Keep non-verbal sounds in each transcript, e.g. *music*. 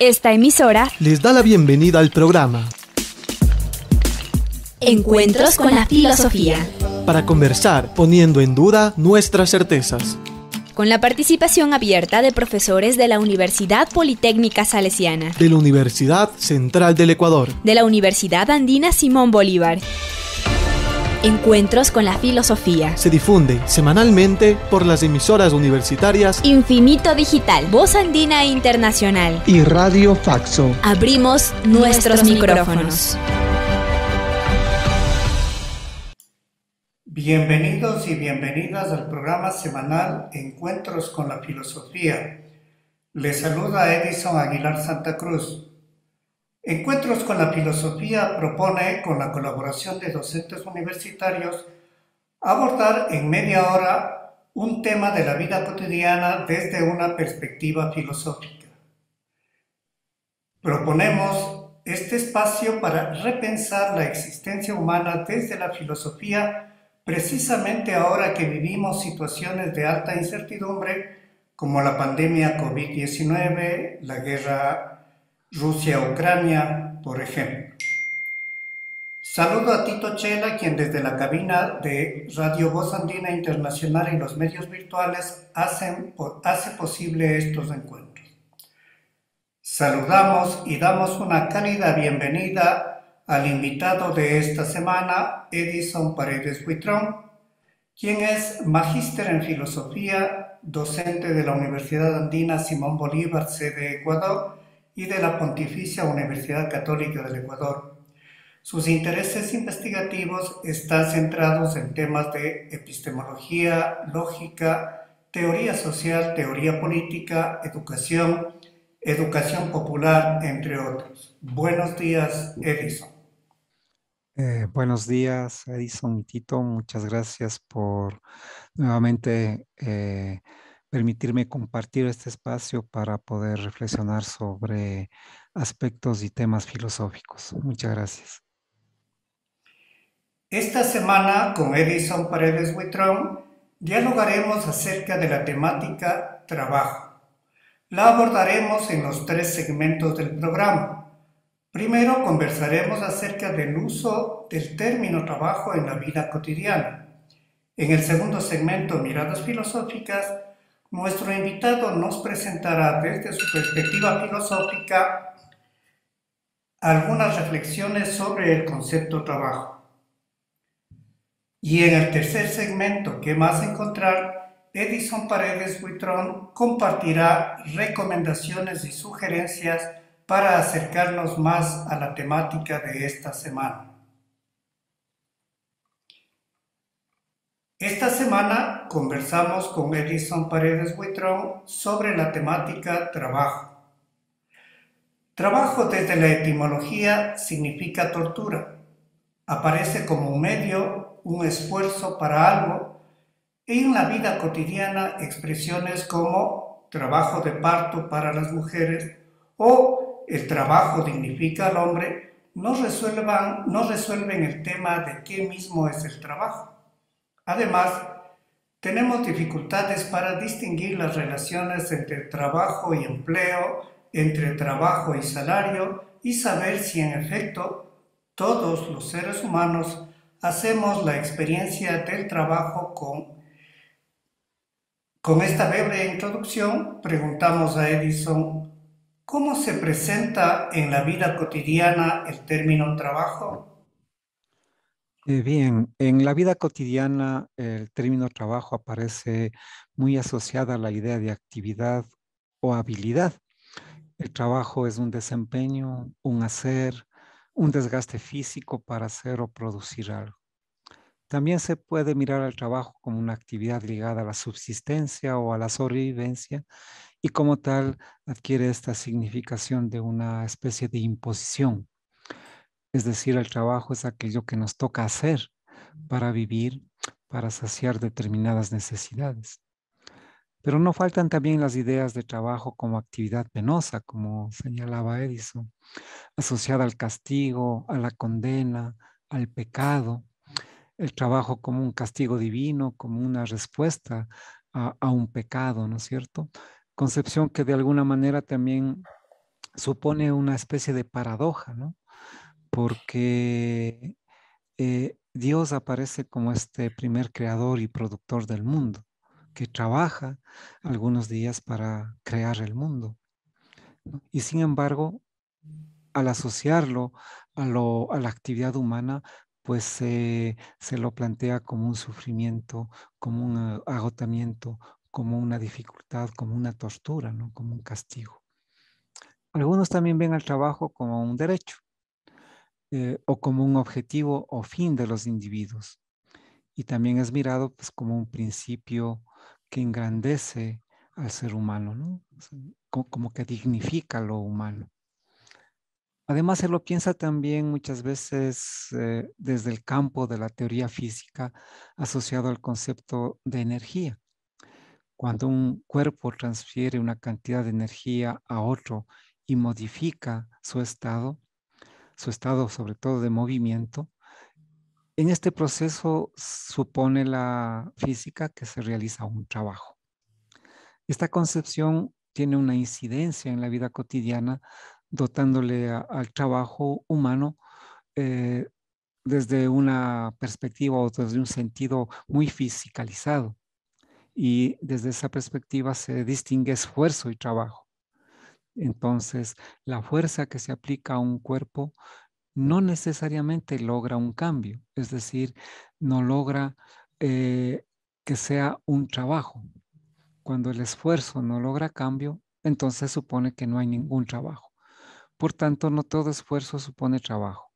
Esta emisora les da la bienvenida al programa Encuentros con la Filosofía. Para conversar poniendo en duda nuestras certezas. Con la participación abierta de profesores de la Universidad Politécnica Salesiana. De la Universidad Central del Ecuador. De la Universidad Andina Simón Bolívar. Encuentros con la filosofía. Se difunde semanalmente por las emisoras universitarias Infinito Digital, Voz Andina Internacional y Radio Faxo. Abrimos nuestros, micrófonos. Bienvenidos y bienvenidas al programa semanal Encuentros con la filosofía. Les saluda Edison Aguilar Santa Cruz Encuentros con la Filosofía propone, con la colaboración de docentes universitarios, abordar en media hora un tema de la vida cotidiana desde una perspectiva filosófica. Proponemos este espacio para repensar la existencia humana desde la filosofía precisamente ahora que vivimos situaciones de alta incertidumbre como la pandemia COVID-19, la guerra Rusia-Ucrania, por ejemplo. Saludo a Tito Chela, quien desde la cabina de Radio Voz Andina Internacional y los medios virtuales hace posible estos encuentros. Saludamos y damos una cálida bienvenida al invitado de esta semana, Edison Paredes Huitrón, quien es magíster en filosofía, docente de la Universidad Andina Simón Bolívar, de Ecuador, y de la Pontificia Universidad Católica del Ecuador. Sus intereses investigativos están centrados en temas de epistemología, lógica, teoría social, teoría política, educación, educación popular, entre otros. Buenos días, Edison. Eh, buenos días, Edison y Tito. Muchas gracias por nuevamente eh, permitirme compartir este espacio para poder reflexionar sobre aspectos y temas filosóficos. Muchas gracias. Esta semana con Edison Paredes Buitrón dialogaremos acerca de la temática trabajo. La abordaremos en los tres segmentos del programa. Primero conversaremos acerca del uso del término trabajo en la vida cotidiana. En el segundo segmento, Miradas Filosóficas, nuestro invitado nos presentará desde su perspectiva filosófica algunas reflexiones sobre el concepto trabajo. Y en el tercer segmento, que más encontrar? Edison Paredes Buitrón compartirá recomendaciones y sugerencias para acercarnos más a la temática de esta semana. Esta semana conversamos con Edison Paredes Buitrón sobre la temática trabajo. Trabajo desde la etimología significa tortura. Aparece como un medio, un esfuerzo para algo. En la vida cotidiana expresiones como trabajo de parto para las mujeres o el trabajo dignifica al hombre no, no resuelven el tema de qué mismo es el trabajo. Además, tenemos dificultades para distinguir las relaciones entre trabajo y empleo, entre trabajo y salario y saber si en efecto todos los seres humanos hacemos la experiencia del trabajo con... Con esta breve introducción preguntamos a Edison, ¿cómo se presenta en la vida cotidiana el término trabajo? Eh, bien, en la vida cotidiana el término trabajo aparece muy asociado a la idea de actividad o habilidad. El trabajo es un desempeño, un hacer, un desgaste físico para hacer o producir algo. También se puede mirar al trabajo como una actividad ligada a la subsistencia o a la sobrevivencia y como tal adquiere esta significación de una especie de imposición. Es decir, el trabajo es aquello que nos toca hacer para vivir, para saciar determinadas necesidades. Pero no faltan también las ideas de trabajo como actividad penosa, como señalaba Edison, asociada al castigo, a la condena, al pecado. El trabajo como un castigo divino, como una respuesta a, un pecado, ¿no es cierto? Concepción que de alguna manera también supone una especie de paradoja, ¿no? porque eh, Dios aparece como este primer creador y productor del mundo, que trabaja algunos días para crear el mundo. Y sin embargo, al asociarlo a, la actividad humana, pues se lo plantea como un sufrimiento, como un eh, agotamiento, como una dificultad, como una tortura, como un castigo. Algunos también ven al trabajo como un derecho, eh, o como un objetivo o fin de los individuos. Y también es mirado pues, como un principio que engrandece al ser humano, como, que dignifica lo humano. Además, se lo piensa también muchas veces eh, desde el campo de la teoría física asociado al concepto de energía. Cuando un cuerpo transfiere una cantidad de energía a otro y modifica su estado, su estado sobre todo de movimiento. En este proceso supone la física que se realiza un trabajo. Esta concepción tiene una incidencia en la vida cotidiana, dotándole al trabajo humano eh, desde una perspectiva o desde un sentido muy fisicalizado. Y desde esa perspectiva se distingue esfuerzo y trabajo entonces, la fuerza que se aplica a un cuerpo no necesariamente logra un cambio, es decir, no logra eh, que sea un trabajo. Cuando el esfuerzo no logra cambio, entonces supone que no hay ningún trabajo. Por tanto, no todo esfuerzo supone trabajo.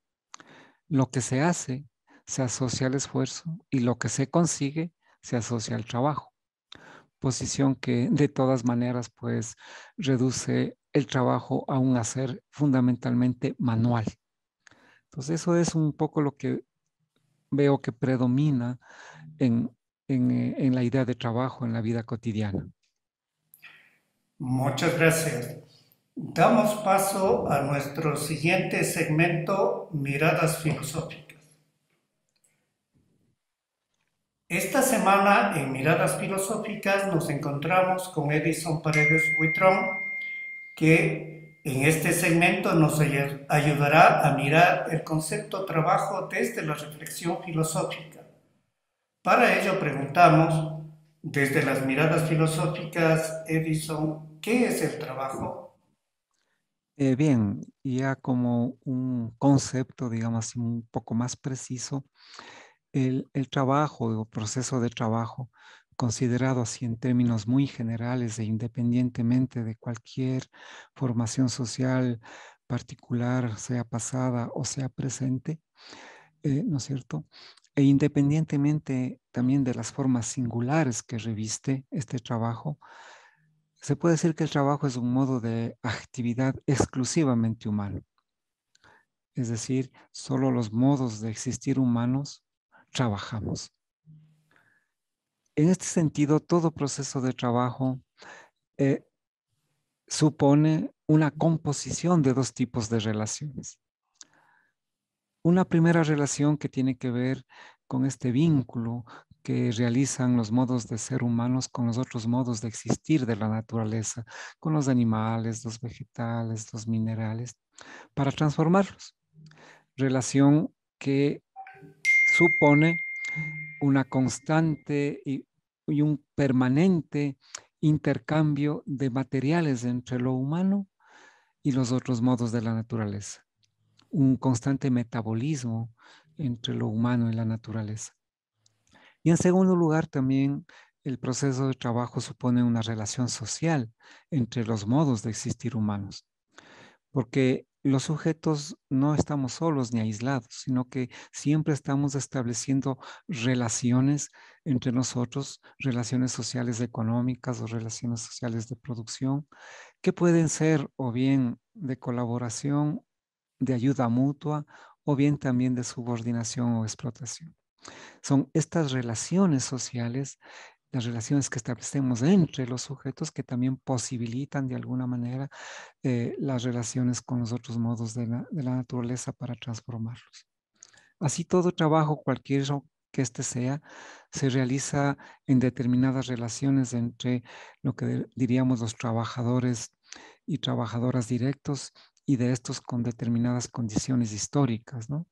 Lo que se hace se asocia al esfuerzo y lo que se consigue se asocia al trabajo posición que de todas maneras pues reduce el trabajo a un hacer fundamentalmente manual. Entonces eso es un poco lo que veo que predomina en, en eh, la idea de trabajo en la vida cotidiana. Muchas gracias. Damos paso a nuestro siguiente segmento, Miradas Filosóficas. Esta semana en Miradas Filosóficas nos encontramos con Edison Paredes Buitrón, que en este segmento nos ayudará a mirar el concepto trabajo desde la reflexión filosófica. Para ello preguntamos, desde las miradas filosóficas, Edison, ¿qué es el trabajo? Eh, bien, ya como un concepto, digamos, un poco más preciso, el, trabajo o proceso de trabajo considerado así en términos muy generales e independientemente de cualquier formación social particular, sea pasada o sea presente, eh, ¿no es cierto? E independientemente también de las formas singulares que reviste este trabajo, se puede decir que el trabajo es un modo de actividad exclusivamente humano. Es decir, solo los modos de existir humanos trabajamos. En este sentido, todo proceso de trabajo eh, supone una composición de dos tipos de relaciones. Una primera relación que tiene que ver con este vínculo que realizan los modos de ser humanos con los otros modos de existir de la naturaleza, con los animales, los vegetales, los minerales, para transformarlos. Relación que supone una constante y, un permanente intercambio de materiales entre lo humano y los otros modos de la naturaleza, un constante metabolismo entre lo humano y la naturaleza. Y en segundo lugar, también el proceso de trabajo supone una relación social entre los modos de existir humanos, porque los sujetos no estamos solos ni aislados, sino que siempre estamos estableciendo relaciones entre nosotros, relaciones sociales económicas o relaciones sociales de producción, que pueden ser o bien de colaboración, de ayuda mutua o bien también de subordinación o explotación. Son estas relaciones sociales las relaciones que establecemos entre los sujetos que también posibilitan de alguna manera eh, las relaciones con los otros modos de la, de la naturaleza para transformarlos. Así todo trabajo, cualquier que este sea, se realiza en determinadas relaciones entre lo que diríamos los trabajadores y trabajadoras directos y de estos con determinadas condiciones históricas, ¿no?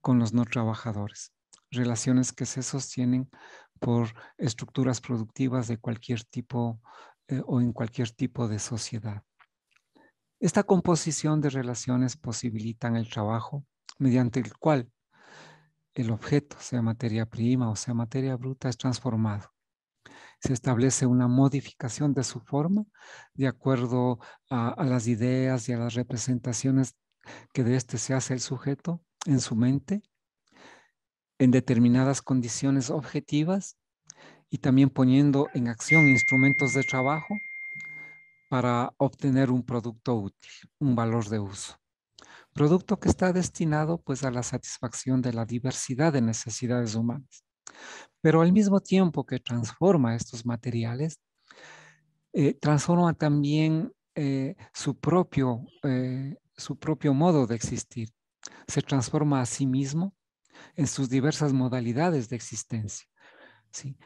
Con los no trabajadores. Relaciones que se sostienen por estructuras productivas de cualquier tipo eh, o en cualquier tipo de sociedad. Esta composición de relaciones posibilitan el trabajo mediante el cual el objeto, sea materia prima o sea materia bruta, es transformado. Se establece una modificación de su forma de acuerdo a, a las ideas y a las representaciones que de este se hace el sujeto en su mente en determinadas condiciones objetivas y también poniendo en acción instrumentos de trabajo para obtener un producto útil, un valor de uso. Producto que está destinado pues a la satisfacción de la diversidad de necesidades humanas. Pero al mismo tiempo que transforma estos materiales, eh, transforma también eh, su, propio, eh, su propio modo de existir. Se transforma a sí mismo en sus diversas modalidades de existencia.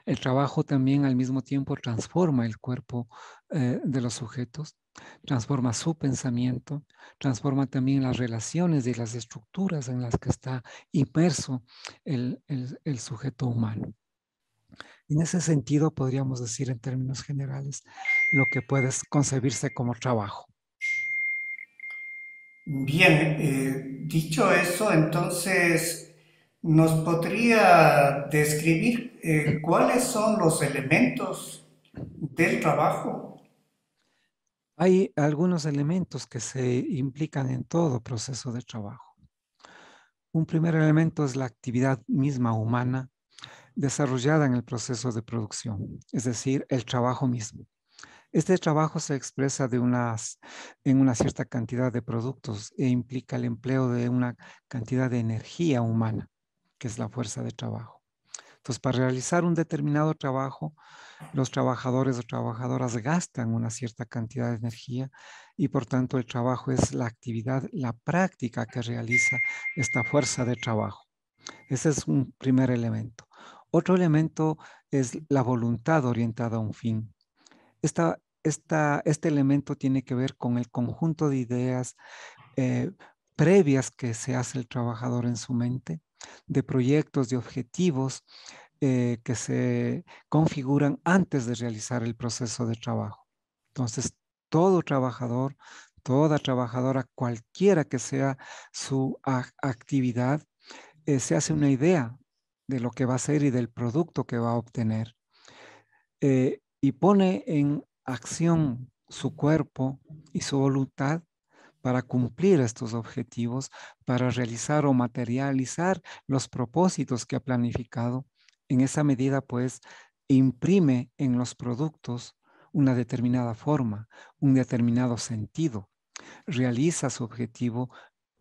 El trabajo también al mismo tiempo transforma el cuerpo eh, de los sujetos, transforma su pensamiento, transforma también las relaciones y las estructuras en las que está inmerso el, sujeto humano. En ese sentido, podríamos decir en términos generales lo que puede concebirse como trabajo. Bien, eh, dicho eso, entonces ¿Nos podría describir eh, cuáles son los elementos del trabajo? Hay algunos elementos que se implican en todo proceso de trabajo. Un primer elemento es la actividad misma humana desarrollada en el proceso de producción, es decir, el trabajo mismo. Este trabajo se expresa de en una cierta cantidad de productos e implica el empleo de una cantidad de energía humana que es la fuerza de trabajo. Entonces, para realizar un determinado trabajo, los trabajadores o trabajadoras gastan una cierta cantidad de energía y por tanto el trabajo es la actividad, la práctica que realiza esta fuerza de trabajo. Ese es un primer elemento. Otro elemento es la voluntad orientada a un fin. este elemento tiene que ver con el conjunto de ideas eh, previas que se hace el trabajador en su mente de proyectos, de objetivos eh, que se configuran antes de realizar el proceso de trabajo. Entonces, todo trabajador, toda trabajadora, cualquiera que sea su actividad, eh, se hace una idea de lo que va a hacer y del producto que va a obtener. Eh, y pone en acción su cuerpo y su voluntad para cumplir estos objetivos, para realizar o materializar los propósitos que ha planificado. En esa medida, pues, imprime en los productos una determinada forma, un determinado sentido. Realiza su objetivo,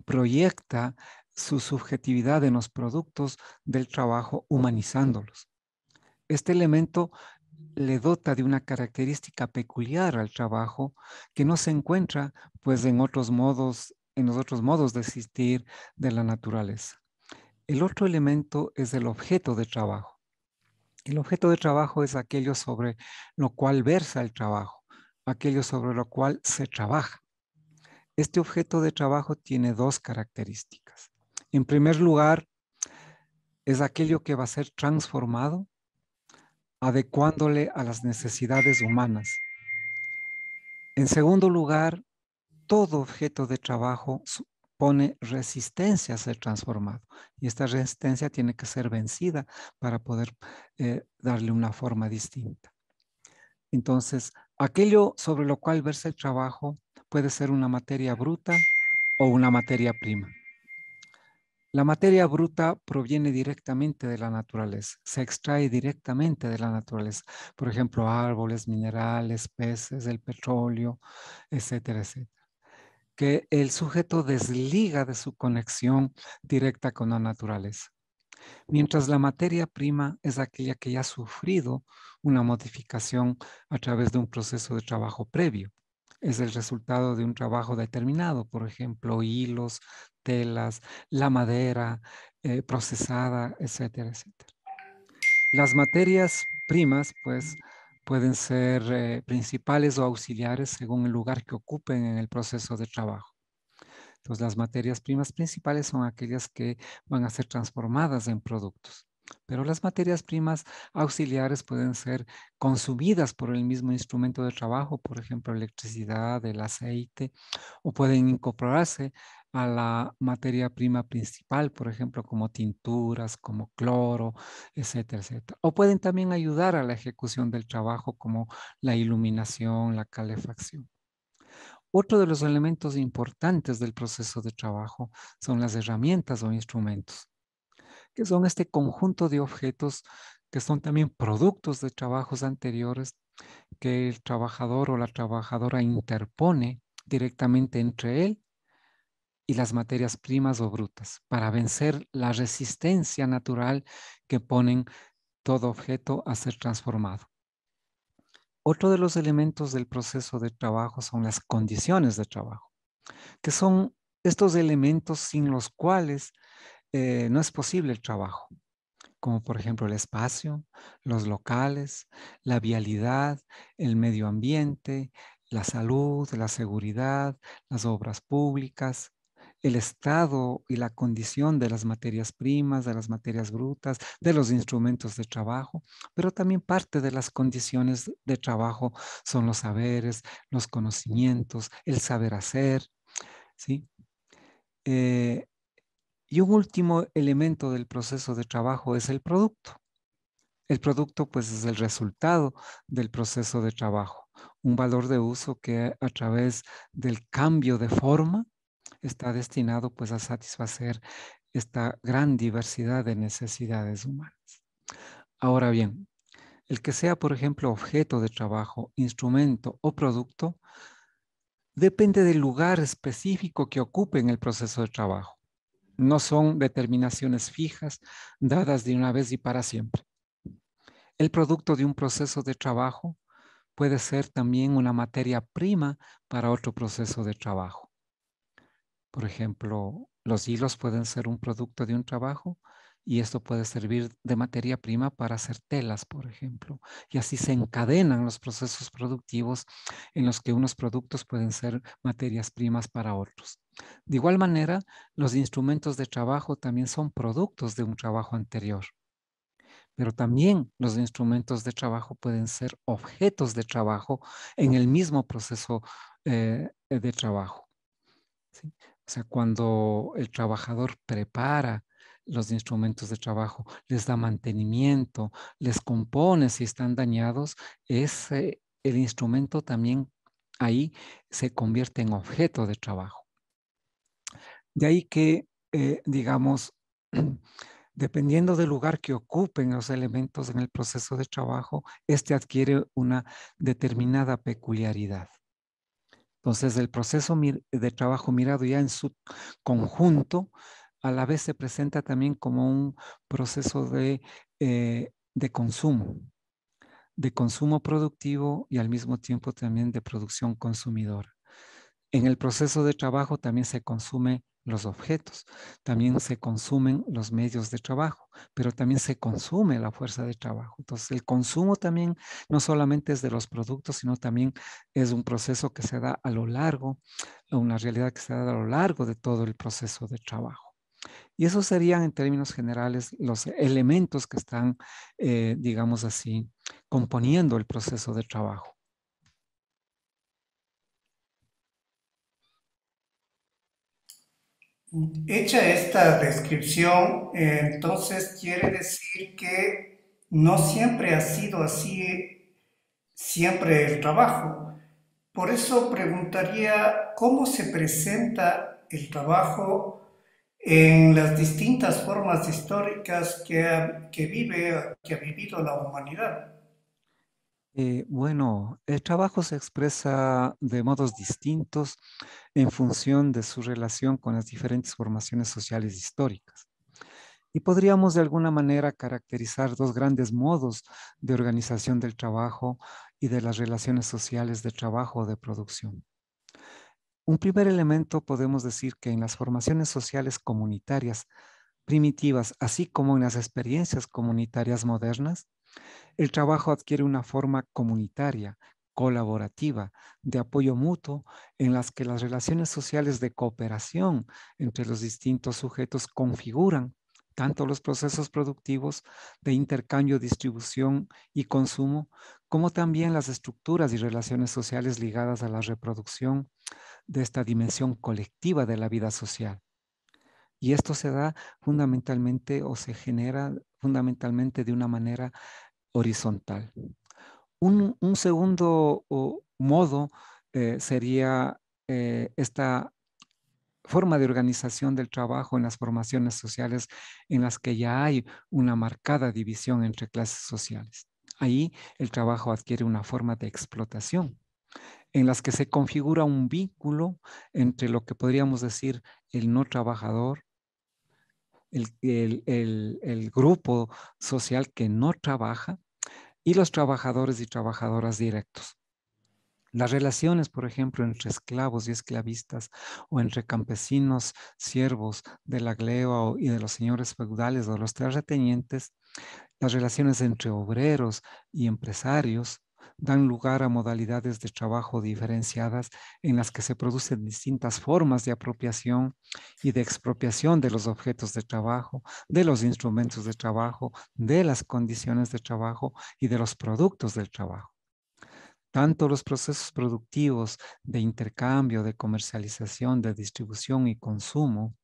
proyecta su subjetividad en los productos del trabajo humanizándolos. Este elemento le dota de una característica peculiar al trabajo que no se encuentra pues en otros modos, en los otros modos de existir de la naturaleza. El otro elemento es el objeto de trabajo. El objeto de trabajo es aquello sobre lo cual versa el trabajo, aquello sobre lo cual se trabaja. Este objeto de trabajo tiene dos características. En primer lugar, es aquello que va a ser transformado adecuándole a las necesidades humanas. En segundo lugar, todo objeto de trabajo pone resistencia a ser transformado y esta resistencia tiene que ser vencida para poder eh, darle una forma distinta. Entonces, aquello sobre lo cual verse el trabajo puede ser una materia bruta o una materia prima. La materia bruta proviene directamente de la naturaleza, se extrae directamente de la naturaleza. Por ejemplo, árboles, minerales, peces, el petróleo, etcétera, etcétera. Que el sujeto desliga de su conexión directa con la naturaleza. Mientras la materia prima es aquella que ya ha sufrido una modificación a través de un proceso de trabajo previo es el resultado de un trabajo determinado, por ejemplo, hilos, telas, la madera eh, procesada, etcétera, etcétera. Las materias primas, pues, pueden ser eh, principales o auxiliares según el lugar que ocupen en el proceso de trabajo. Entonces, las materias primas principales son aquellas que van a ser transformadas en productos. Pero las materias primas auxiliares pueden ser consumidas por el mismo instrumento de trabajo, por ejemplo, electricidad, el aceite, o pueden incorporarse a la materia prima principal, por ejemplo, como tinturas, como cloro, etcétera, etcétera. O pueden también ayudar a la ejecución del trabajo como la iluminación, la calefacción. Otro de los elementos importantes del proceso de trabajo son las herramientas o instrumentos, que son este conjunto de objetos que son también productos de trabajos anteriores que el trabajador o la trabajadora interpone directamente entre él y las materias primas o brutas para vencer la resistencia natural que ponen todo objeto a ser transformado. Otro de los elementos del proceso de trabajo son las condiciones de trabajo, que son estos elementos sin los cuales eh, no es posible el trabajo, como por ejemplo el espacio, los locales, la vialidad, el medio ambiente, la salud, la seguridad, las obras públicas, el estado y la condición de las materias primas, de las materias brutas, de los instrumentos de trabajo, pero también parte de las condiciones de trabajo son los saberes, los conocimientos, el saber hacer, ¿sí? Eh, y un último elemento del proceso de trabajo es el producto. El producto pues es el resultado del proceso de trabajo, un valor de uso que a través del cambio de forma está destinado pues a satisfacer esta gran diversidad de necesidades humanas. Ahora bien, el que sea, por ejemplo, objeto de trabajo, instrumento o producto, depende del lugar específico que ocupe en el proceso de trabajo. No son determinaciones fijas dadas de una vez y para siempre. El producto de un proceso de trabajo puede ser también una materia prima para otro proceso de trabajo. Por ejemplo, los hilos pueden ser un producto de un trabajo y esto puede servir de materia prima para hacer telas, por ejemplo. Y así se encadenan los procesos productivos en los que unos productos pueden ser materias primas para otros. De igual manera, los instrumentos de trabajo también son productos de un trabajo anterior. Pero también los instrumentos de trabajo pueden ser objetos de trabajo en el mismo proceso eh, de trabajo. O sea, cuando el trabajador prepara los instrumentos de trabajo, les da mantenimiento, les compone si están dañados, el instrumento también ahí se convierte en objeto de trabajo. De ahí que, eh, digamos, *clears throat* dependiendo del lugar que ocupen los elementos en el proceso de trabajo, este adquiere una determinada peculiaridad. Entonces, el proceso de trabajo mirado ya en su conjunto, a la vez se presenta también como un proceso eh, de, consumo, de consumo productivo y al mismo tiempo también de producción consumidora. En el proceso de trabajo también se consume los objetos, también se consumen los medios de trabajo, pero también se consume la fuerza de trabajo. Entonces, el consumo también no solamente es de los productos, sino también es un proceso que se da a lo largo, una realidad que se da a lo largo de todo el proceso de trabajo. Y esos serían en términos generales los elementos que están, eh, digamos así, componiendo el proceso de trabajo. Hecha esta descripción, entonces quiere decir que no siempre ha sido así, siempre el trabajo. Por eso preguntaría cómo se presenta el trabajo en las distintas formas históricas que, que ha vivido la humanidad. Eh, bueno, el trabajo se expresa de modos distintos en función de su relación con las diferentes formaciones sociales históricas. Y podríamos de alguna manera caracterizar dos grandes modos de organización del trabajo y de las relaciones sociales de trabajo o de producción. Un primer elemento podemos decir que en las formaciones sociales comunitarias primitivas, así como en las experiencias comunitarias modernas, el trabajo adquiere una forma comunitaria, colaborativa, de apoyo mutuo, en las que las relaciones sociales de cooperación entre los distintos sujetos configuran tanto los procesos productivos de intercambio, distribución y consumo, como también las estructuras y relaciones sociales ligadas a la reproducción de esta dimensión colectiva de la vida social. Y esto se da fundamentalmente o se genera fundamentalmente de una manera horizontal. Un, segundo modo eh, sería eh, esta forma de organización del trabajo en las formaciones sociales en las que ya hay una marcada división entre clases sociales. Ahí el trabajo adquiere una forma de explotación en las que se configura un vínculo entre lo que podríamos decir el no trabajador el, grupo social que no trabaja y los trabajadores y trabajadoras directos. Las relaciones, por ejemplo, entre esclavos y esclavistas o entre campesinos, siervos de la gleba y de los señores feudales o los terratenientes, las relaciones entre obreros y empresarios, dan lugar a modalidades de trabajo diferenciadas en las que se producen distintas formas de apropiación y de expropiación de los objetos de trabajo, de los instrumentos de trabajo, de las condiciones de trabajo y de los productos del trabajo. Tanto los procesos productivos de intercambio, de comercialización, de distribución y consumo,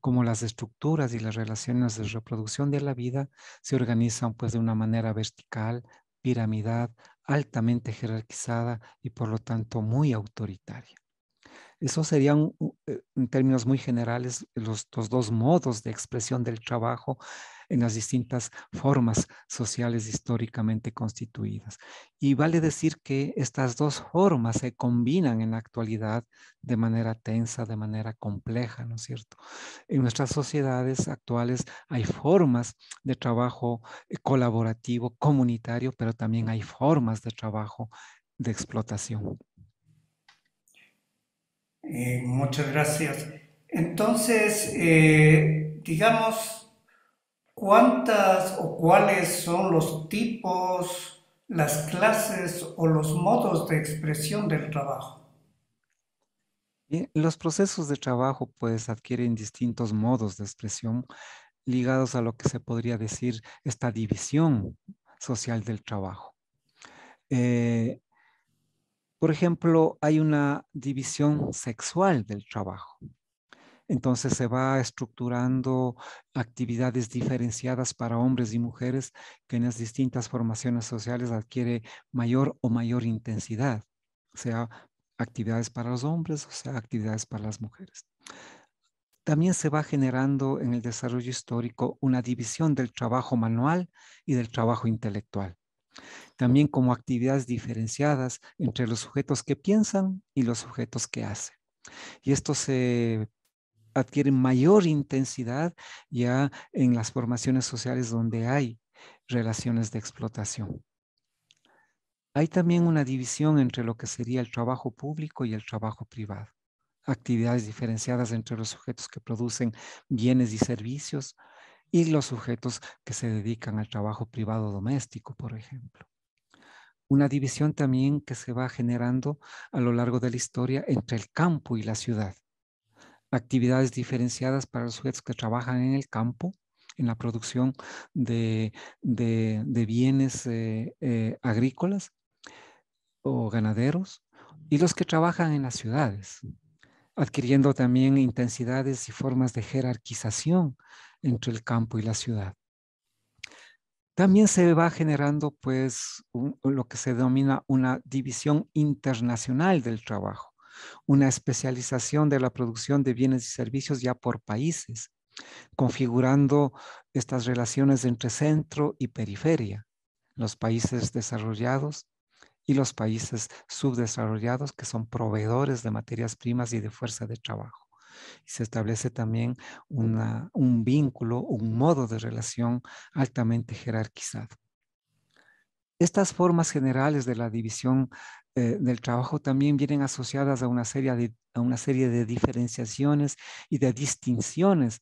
como las estructuras y las relaciones de reproducción de la vida se organizan pues de una manera vertical, piramidal, altamente jerarquizada y por lo tanto muy autoritaria. Eso serían, eh, en términos muy generales, los, los, dos modos de expresión del trabajo en las distintas formas sociales históricamente constituidas. Y vale decir que estas dos formas se combinan en la actualidad de manera tensa, de manera compleja, ¿no es cierto? En nuestras sociedades actuales hay formas de trabajo eh, colaborativo, comunitario, pero también hay formas de trabajo de explotación. Eh, muchas gracias. Entonces, eh, digamos, ¿cuántas o cuáles son los tipos, las clases o los modos de expresión del trabajo? los procesos de trabajo pues adquieren distintos modos de expresión ligados a lo que se podría decir esta división social del trabajo. Eh, por ejemplo, hay una división sexual del trabajo. Entonces se va estructurando actividades diferenciadas para hombres y mujeres que en las distintas formaciones sociales adquiere mayor o mayor intensidad, sea actividades para los hombres o sea actividades para las mujeres. También se va generando en el desarrollo histórico una división del trabajo manual y del trabajo intelectual. También como actividades diferenciadas entre los sujetos que piensan y los sujetos que hacen. Y esto se adquiere mayor intensidad ya en las formaciones sociales donde hay relaciones de explotación. Hay también una división entre lo que sería el trabajo público y el trabajo privado actividades diferenciadas entre los sujetos que producen bienes y servicios, y los sujetos que se dedican al trabajo privado doméstico, por ejemplo. Una división también que se va generando a lo largo de la historia entre el campo y la ciudad. Actividades diferenciadas para los sujetos que trabajan en el campo, en la producción de, bienes eh, eh, agrícolas o ganaderos, y los que trabajan en las ciudades, adquiriendo también intensidades y formas de jerarquización entre el campo y la ciudad. También se va generando pues lo que se denomina una división internacional del trabajo, una especialización de la producción de bienes y servicios ya por países, configurando estas relaciones entre centro y periferia, los países desarrollados y los países subdesarrollados que son proveedores de materias primas y de fuerza de trabajo y se establece también un vínculo, un modo de relación altamente jerarquizado. Estas formas generales de la división eh, del trabajo también vienen asociadas a una, serie de, a una serie de diferenciaciones y de distinciones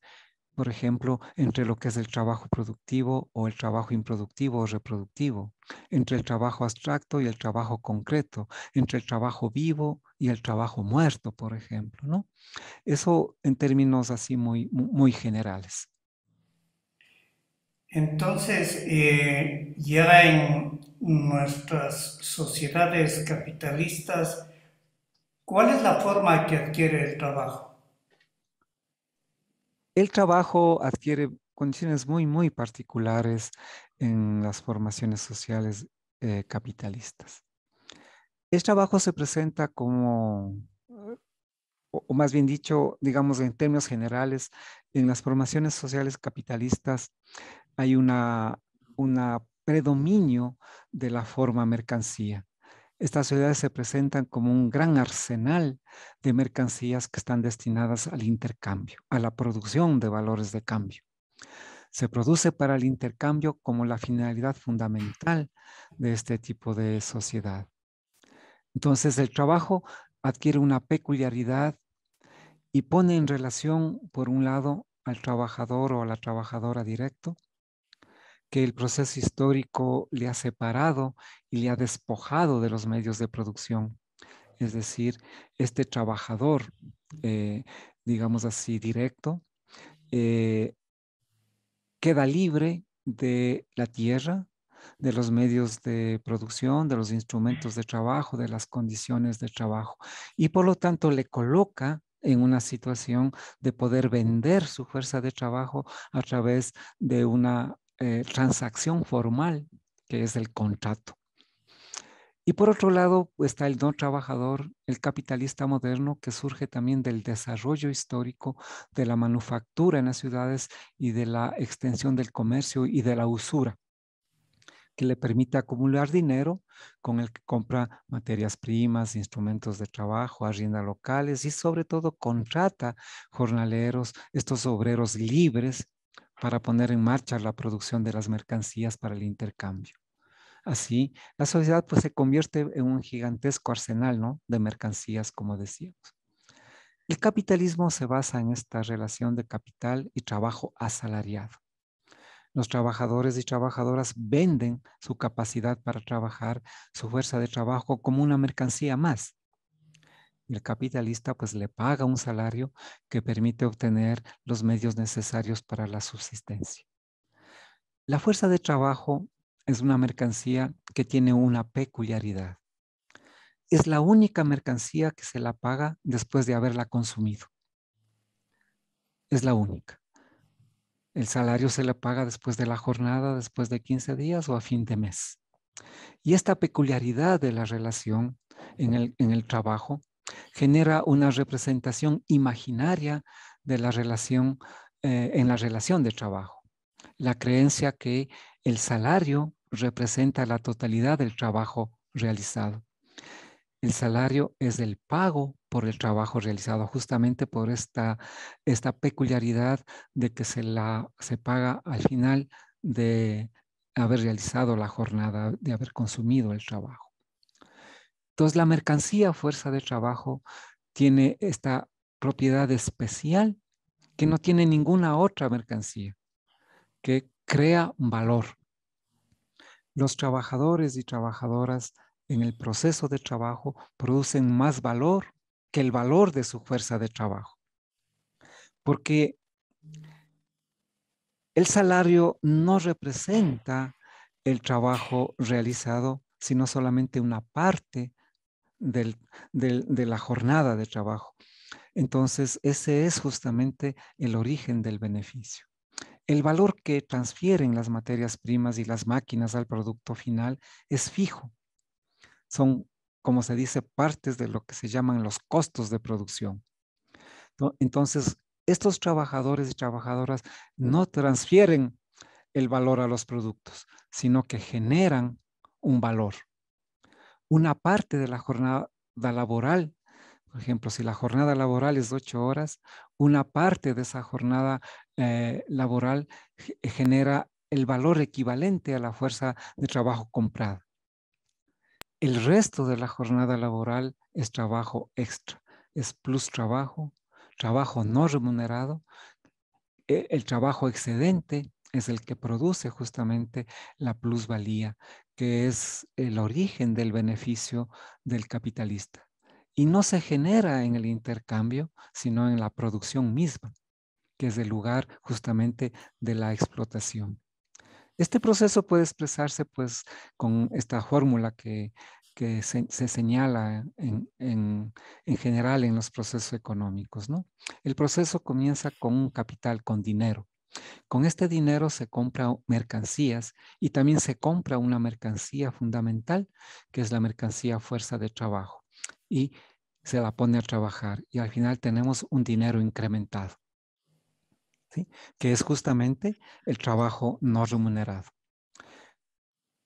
por ejemplo, entre lo que es el trabajo productivo o el trabajo improductivo o reproductivo, entre el trabajo abstracto y el trabajo concreto, entre el trabajo vivo y el trabajo muerto, por ejemplo, ¿no? Eso en términos así muy, muy generales. Entonces, eh, ya en nuestras sociedades capitalistas, ¿cuál es la forma que adquiere el trabajo? el trabajo adquiere condiciones muy, muy particulares en las formaciones sociales eh, capitalistas. El trabajo se presenta como, o, más bien dicho, digamos en términos generales, en las formaciones sociales capitalistas hay un predominio de la forma mercancía. Estas ciudades se presentan como un gran arsenal de mercancías que están destinadas al intercambio, a la producción de valores de cambio. Se produce para el intercambio como la finalidad fundamental de este tipo de sociedad. Entonces el trabajo adquiere una peculiaridad y pone en relación, por un lado, al trabajador o a la trabajadora directo que el proceso histórico le ha separado y le ha despojado de los medios de producción. Es decir, este trabajador, eh, digamos así, directo, eh, queda libre de la tierra, de los medios de producción, de los instrumentos de trabajo, de las condiciones de trabajo. Y por lo tanto le coloca en una situación de poder vender su fuerza de trabajo a través de una eh, transacción formal, que es el contrato. Y por otro lado está el no trabajador, el capitalista moderno, que surge también del desarrollo histórico de la manufactura en las ciudades y de la extensión del comercio y de la usura, que le permite acumular dinero con el que compra materias primas, instrumentos de trabajo, arrienda locales y sobre todo contrata jornaleros, estos obreros libres para poner en marcha la producción de las mercancías para el intercambio. Así, la sociedad pues, se convierte en un gigantesco arsenal ¿no? de mercancías, como decíamos. El capitalismo se basa en esta relación de capital y trabajo asalariado. Los trabajadores y trabajadoras venden su capacidad para trabajar, su fuerza de trabajo como una mercancía más el capitalista pues le paga un salario que permite obtener los medios necesarios para la subsistencia. La fuerza de trabajo es una mercancía que tiene una peculiaridad. Es la única mercancía que se la paga después de haberla consumido. Es la única. El salario se le paga después de la jornada, después de 15 días o a fin de mes. Y esta peculiaridad de la relación en el, en el trabajo genera una representación imaginaria de la relación, eh, en la relación de trabajo. La creencia que el salario representa la totalidad del trabajo realizado. El salario es el pago por el trabajo realizado, justamente por esta, peculiaridad de que se, se paga al final de haber realizado la jornada, de haber consumido el trabajo. Entonces, la mercancía fuerza de trabajo tiene esta propiedad especial que no tiene ninguna otra mercancía, que crea valor. Los trabajadores y trabajadoras en el proceso de trabajo producen más valor que el valor de su fuerza de trabajo. Porque el salario no representa el trabajo realizado, sino solamente una parte del, de la jornada de trabajo. Entonces, ese es justamente el origen del beneficio. El valor que transfieren las materias primas y las máquinas al producto final es fijo. Son, como se dice, partes de lo que se llaman los costos de producción. Entonces, estos trabajadores y trabajadoras no transfieren el valor a los productos, sino que generan un valor una parte de la jornada laboral. Por ejemplo, si la jornada laboral es ocho horas, una parte de esa jornada eh, laboral genera el valor equivalente a la fuerza de trabajo comprada. El resto de la jornada laboral es trabajo extra, es plus trabajo, trabajo no remunerado, e-, el trabajo excedente es el que produce justamente la plusvalía, que es el origen del beneficio del capitalista. Y no se genera en el intercambio, sino en la producción misma, que es el lugar justamente de la explotación. Este proceso puede expresarse pues con esta fórmula que, se, señala en, en, general en los procesos económicos. ¿no? El proceso comienza con un capital, con dinero. Con este dinero se compra mercancías y también se compra una mercancía fundamental, que es la mercancía fuerza de trabajo. Y se la pone a trabajar y al final tenemos un dinero incrementado, que es justamente el trabajo no remunerado.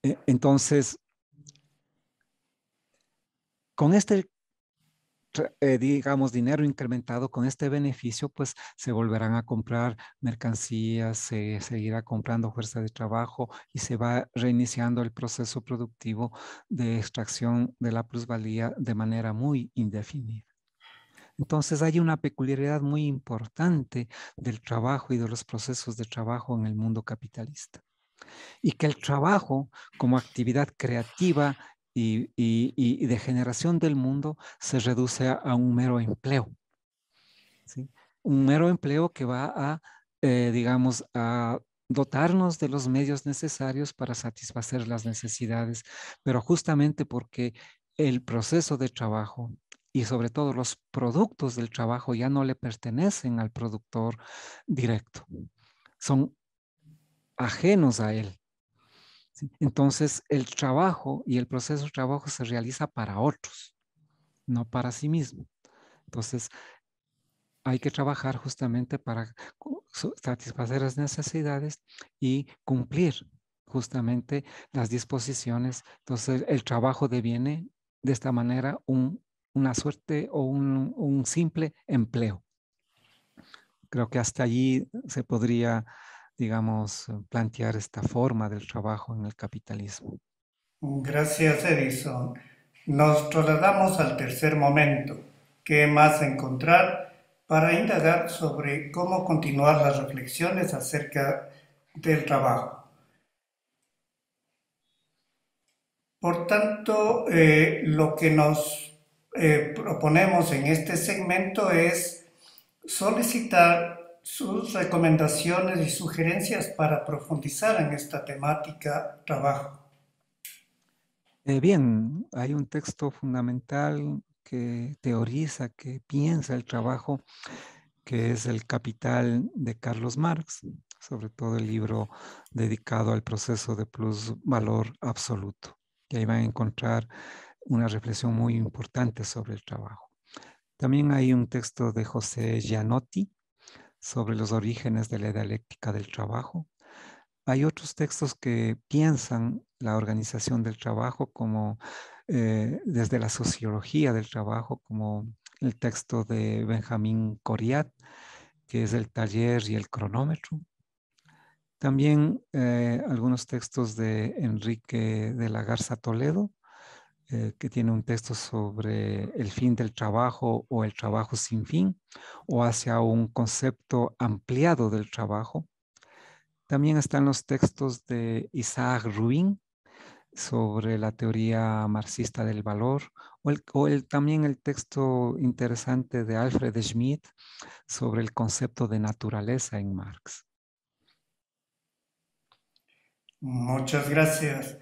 E, entonces, con este eh, digamos, dinero incrementado con este beneficio, pues se volverán a comprar mercancías, se seguirá comprando fuerza de trabajo y se va reiniciando el proceso productivo de extracción de la plusvalía de manera muy indefinida. Entonces hay una peculiaridad muy importante del trabajo y de los procesos de trabajo en el mundo capitalista. Y que el trabajo como actividad creativa y, de generación del mundo se reduce a, un mero empleo. Un mero empleo que va a, eh, digamos, a dotarnos de los medios necesarios para satisfacer las necesidades, pero justamente porque el proceso de trabajo y sobre todo los productos del trabajo ya no le pertenecen al productor directo, son ajenos a él. Entonces, el trabajo y el proceso de trabajo se realiza para otros, no para sí mismo. Entonces, hay que trabajar justamente para satisfacer las necesidades y cumplir justamente las disposiciones. Entonces, el trabajo deviene de esta manera una suerte o un simple empleo. Creo que hasta allí se podría digamos, eh, plantear esta forma del trabajo en el capitalismo. Gracias, Edison. Nos trasladamos al tercer momento. ¿Qué más encontrar para indagar sobre cómo continuar las reflexiones acerca del trabajo? Por tanto, eh, lo que nos eh, proponemos en este segmento es solicitar sus recomendaciones y sugerencias para profundizar en esta temática trabajo. Eh, bien, hay un texto fundamental que teoriza, que piensa el trabajo, que es el capital de Carlos Marx, sobre todo el libro dedicado al proceso de plusvalor absoluto. que ahí van a encontrar una reflexión muy importante sobre el trabajo. También hay un texto de José Gianotti, sobre los orígenes de la dialéctica del trabajo. Hay otros textos que piensan la organización del trabajo como eh, desde la sociología del trabajo, como el texto de Benjamín Coriat, que es el taller y el cronómetro. También eh, algunos textos de Enrique de la Garza Toledo, eh, que tiene un texto sobre el fin del trabajo o el trabajo sin fin o hacia un concepto ampliado del trabajo. También están los textos de Isaac Rubin sobre la teoría marxista del valor o, también el texto interesante de Alfred Schmidt sobre el concepto de naturaleza en Marx. Muchas gracias.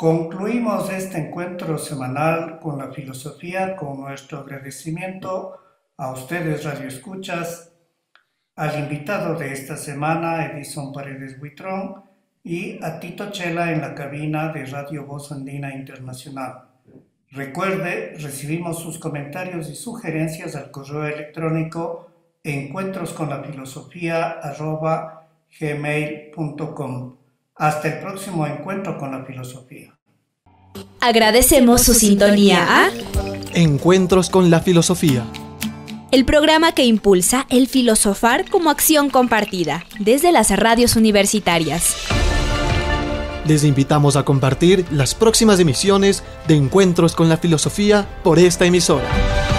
Concluimos este encuentro semanal con la filosofía, con nuestro agradecimiento a ustedes, Radio Escuchas, al invitado de esta semana, Edison Paredes Buitrón, y a Tito Chela en la cabina de Radio Voz Andina Internacional. Recuerde, recibimos sus comentarios y sugerencias al correo electrónico encuentrosconlafilosofía.gmail.com. Hasta el próximo encuentro con la filosofía. Agradecemos su sintonía a ¿ah? Encuentros con la Filosofía. El programa que impulsa el filosofar como acción compartida desde las radios universitarias. Les invitamos a compartir las próximas emisiones de Encuentros con la Filosofía por esta emisora.